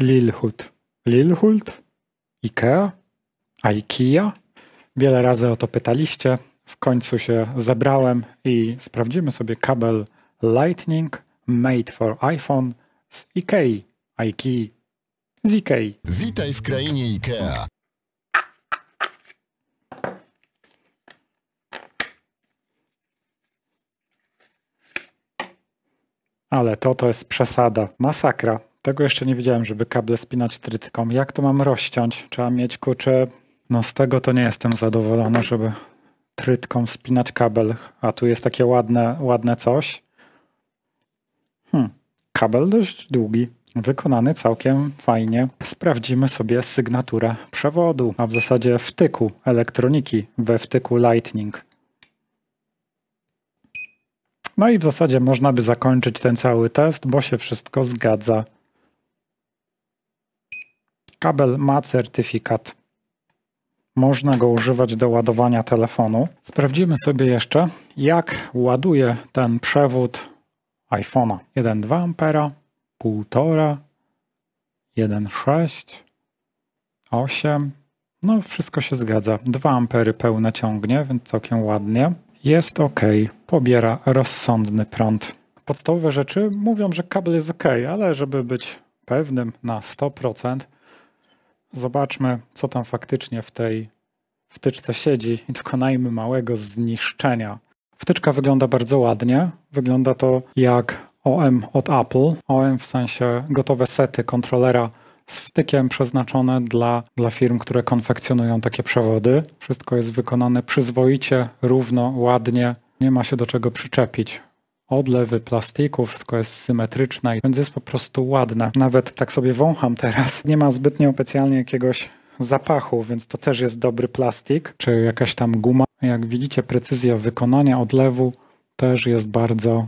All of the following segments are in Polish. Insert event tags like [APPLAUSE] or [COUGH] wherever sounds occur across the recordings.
Lilhut. Lilhult? Ikea? IKEA? Wiele razy o to pytaliście. W końcu się zebrałem i sprawdzimy sobie kabel Lightning Made for iPhone z Ikei. IKEA. Z Ikei. Witaj w krainie Ikea. Ale to to jest przesada, masakra. Tego jeszcze nie widziałem, żeby kable spinać trytyką. Jak to mam rozciąć? Trzeba mieć kurczę... No z tego to nie jestem zadowolony, żeby trytką spinać kabel. A tu jest takie ładne, ładne coś. Hmm. Kabel dość długi. Wykonany całkiem fajnie. Sprawdzimy sobie sygnaturę przewodu, a w zasadzie wtyku elektroniki we wtyku Lightning. No i w zasadzie można by zakończyć ten cały test, bo się wszystko zgadza. Kabel ma certyfikat. Można go używać do ładowania telefonu. Sprawdzimy sobie jeszcze, jak ładuje ten przewód iPhone'a. 1,2 ampera, 1,5, 1,6, 8. No, wszystko się zgadza. 2 ampery pełne ciągnie, więc całkiem ładnie. Jest ok, pobiera rozsądny prąd. Podstawowe rzeczy mówią, że kabel jest ok, ale żeby być pewnym na 100%, zobaczmy, co tam faktycznie w tej wtyczce siedzi i dokonajmy małego zniszczenia. Wtyczka wygląda bardzo ładnie. Wygląda to jak OM od Apple. OM w sensie gotowe sety kontrolera z wtykiem przeznaczone dla, dla firm, które konfekcjonują takie przewody. Wszystko jest wykonane przyzwoicie, równo, ładnie. Nie ma się do czego przyczepić odlewy plastiku, wszystko jest symetryczne, więc jest po prostu ładne. Nawet tak sobie wącham teraz, nie ma zbytnio specjalnie jakiegoś zapachu, więc to też jest dobry plastik, czy jakaś tam guma. Jak widzicie, precyzja wykonania odlewu też jest bardzo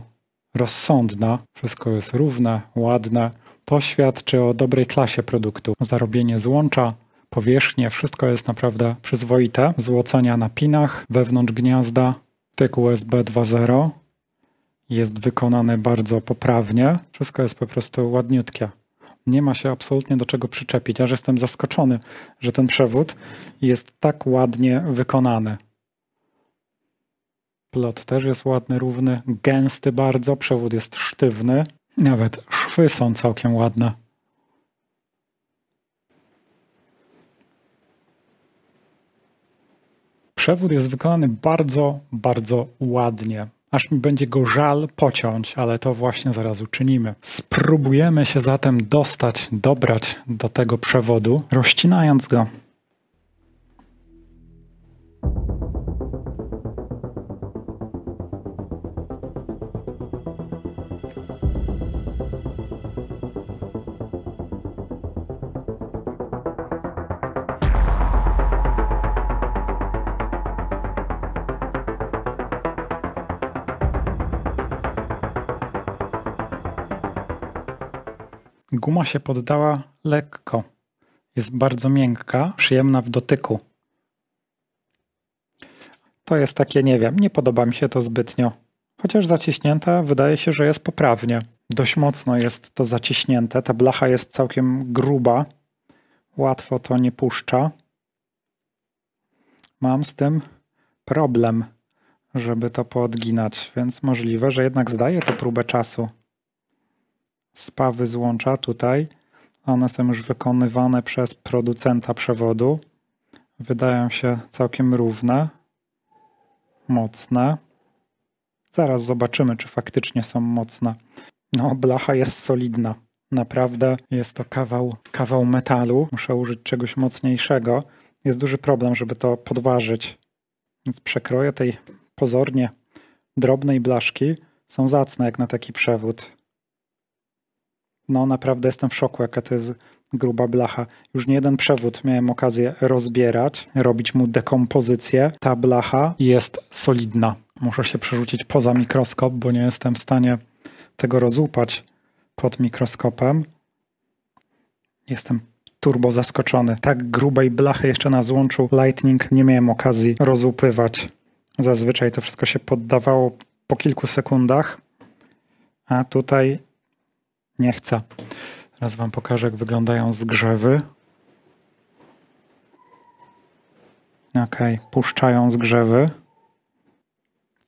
rozsądna. Wszystko jest równe, ładne. To świadczy o dobrej klasie produktu. Zarobienie złącza, powierzchnie, wszystko jest naprawdę przyzwoite. Złocenia na pinach, wewnątrz gniazda, tyk USB 2.0 jest wykonane bardzo poprawnie. Wszystko jest po prostu ładniutkie. Nie ma się absolutnie do czego przyczepić. Aż jestem zaskoczony, że ten przewód jest tak ładnie wykonany. Plot też jest ładny, równy, gęsty bardzo, przewód jest sztywny. Nawet szwy są całkiem ładne. Przewód jest wykonany bardzo, bardzo ładnie aż mi będzie go żal pociąć, ale to właśnie zaraz uczynimy. Spróbujemy się zatem dostać, dobrać do tego przewodu, rozcinając go. Guma się poddała lekko. Jest bardzo miękka, przyjemna w dotyku. To jest takie, nie wiem, nie podoba mi się to zbytnio. Chociaż zaciśnięta wydaje się, że jest poprawnie. Dość mocno jest to zaciśnięte. Ta blacha jest całkiem gruba. Łatwo to nie puszcza. Mam z tym problem, żeby to poodginać, więc możliwe, że jednak zdaje to próbę czasu spawy złącza tutaj. One są już wykonywane przez producenta przewodu. Wydają się całkiem równe, mocne. Zaraz zobaczymy, czy faktycznie są mocne. No, blacha jest solidna. Naprawdę jest to kawał, kawał metalu. Muszę użyć czegoś mocniejszego. Jest duży problem, żeby to podważyć. Więc przekroje tej pozornie drobnej blaszki są zacne jak na taki przewód no naprawdę jestem w szoku, jaka to jest gruba blacha. Już nie jeden przewód miałem okazję rozbierać, robić mu dekompozycję. Ta blacha jest solidna. Muszę się przerzucić poza mikroskop, bo nie jestem w stanie tego rozłupać pod mikroskopem. Jestem turbo zaskoczony. Tak grubej blachy jeszcze na złączu Lightning nie miałem okazji rozłupywać. Zazwyczaj to wszystko się poddawało po kilku sekundach, a tutaj nie chcę. Teraz wam pokażę, jak wyglądają zgrzewy. Ok, puszczają zgrzewy.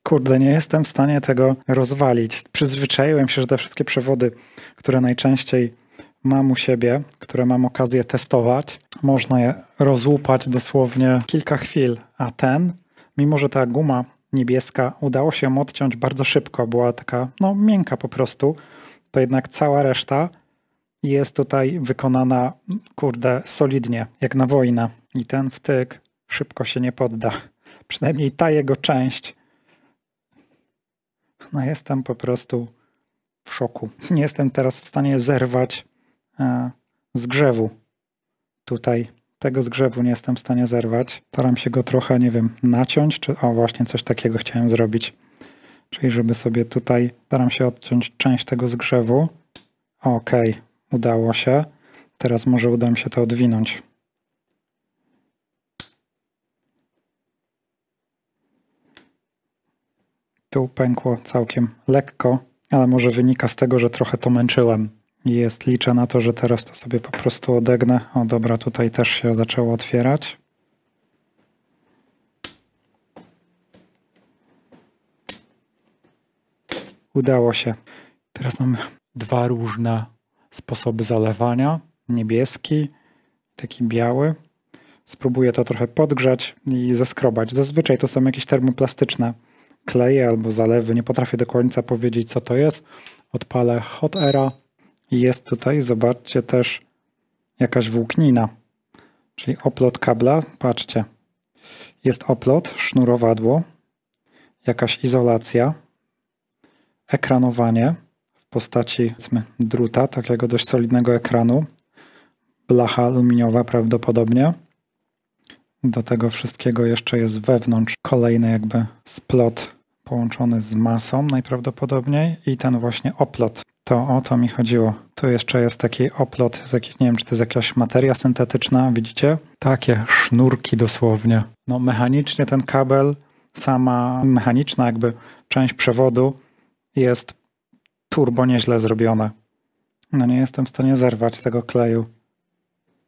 Kurde, nie jestem w stanie tego rozwalić. Przyzwyczaiłem się, że te wszystkie przewody, które najczęściej mam u siebie, które mam okazję testować, można je rozłupać dosłownie kilka chwil. A ten, mimo że ta guma niebieska udało się ją odciąć bardzo szybko, była taka no miękka po prostu, to jednak cała reszta jest tutaj wykonana, kurde, solidnie, jak na wojnę. I ten wtyk szybko się nie podda. [LAUGHS] Przynajmniej ta jego część. No jestem po prostu w szoku. Nie jestem teraz w stanie zerwać e, zgrzewu. Tutaj tego zgrzewu nie jestem w stanie zerwać. Staram się go trochę, nie wiem, naciąć, czy o właśnie coś takiego chciałem zrobić. Czyli żeby sobie tutaj, staram się odciąć część tego zgrzewu. Okej, udało się. Teraz może uda mi się to odwinąć. Tu pękło całkiem lekko, ale może wynika z tego, że trochę to męczyłem. Jest, liczę na to, że teraz to sobie po prostu odegnę. O dobra, tutaj też się zaczęło otwierać. udało się. Teraz mamy dwa różne sposoby zalewania. Niebieski, taki biały. Spróbuję to trochę podgrzać i zeskrobać. Zazwyczaj to są jakieś termoplastyczne kleje albo zalewy. Nie potrafię do końca powiedzieć, co to jest. Odpalę Hot Era i jest tutaj, zobaczcie, też jakaś włóknina, czyli oplot kabla. Patrzcie, jest oplot, sznurowadło, jakaś izolacja, ekranowanie w postaci druta, takiego dość solidnego ekranu, blacha aluminiowa prawdopodobnie. Do tego wszystkiego jeszcze jest wewnątrz kolejny jakby splot połączony z masą najprawdopodobniej i ten właśnie oplot. To o to mi chodziło. Tu jeszcze jest taki oplot, z jakich, nie wiem czy to jest jakaś materia syntetyczna, widzicie? Takie sznurki dosłownie. No mechanicznie ten kabel, sama mechaniczna jakby część przewodu jest turbo nieźle zrobione. No nie jestem w stanie zerwać tego kleju.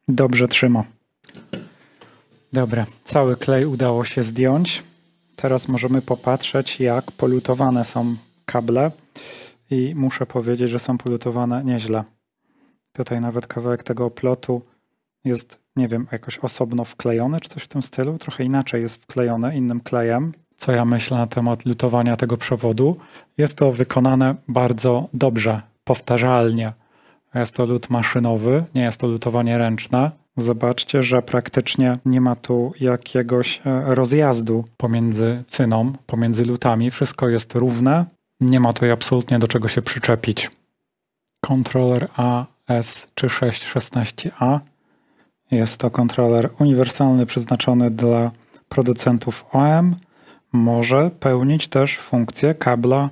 Dobrze trzyma. Dobra, cały klej udało się zdjąć. Teraz możemy popatrzeć, jak polutowane są kable. I muszę powiedzieć, że są polutowane nieźle. Tutaj nawet kawałek tego oplotu jest, nie wiem, jakoś osobno wklejony, czy coś w tym stylu. Trochę inaczej jest wklejony innym klejem co ja myślę na temat lutowania tego przewodu. Jest to wykonane bardzo dobrze, powtarzalnie. Jest to lut maszynowy, nie jest to lutowanie ręczne. Zobaczcie, że praktycznie nie ma tu jakiegoś e, rozjazdu pomiędzy cyną, pomiędzy lutami. Wszystko jest równe. Nie ma tutaj absolutnie do czego się przyczepić. Kontroler AS3616A jest to kontroler uniwersalny przeznaczony dla producentów OM może pełnić też funkcję kabla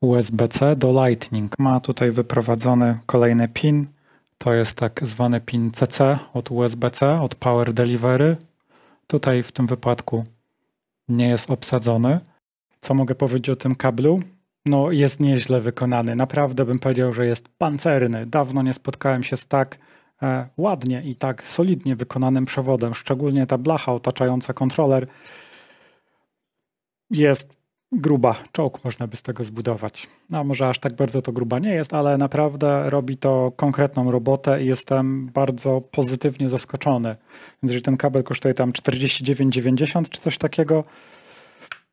USB-C do Lightning. Ma tutaj wyprowadzony kolejny pin. To jest tak zwany pin CC od USB-C, od Power Delivery. Tutaj w tym wypadku nie jest obsadzony. Co mogę powiedzieć o tym kablu? No, jest nieźle wykonany. Naprawdę bym powiedział, że jest pancerny. Dawno nie spotkałem się z tak e, ładnie i tak solidnie wykonanym przewodem. Szczególnie ta blacha otaczająca kontroler jest gruba. Czołg można by z tego zbudować. No może aż tak bardzo to gruba nie jest, ale naprawdę robi to konkretną robotę i jestem bardzo pozytywnie zaskoczony. Więc jeżeli ten kabel kosztuje tam 49,90 czy coś takiego,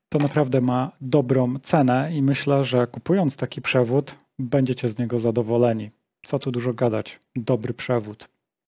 to naprawdę ma dobrą cenę i myślę, że kupując taki przewód, będziecie z niego zadowoleni. Co tu dużo gadać, dobry przewód.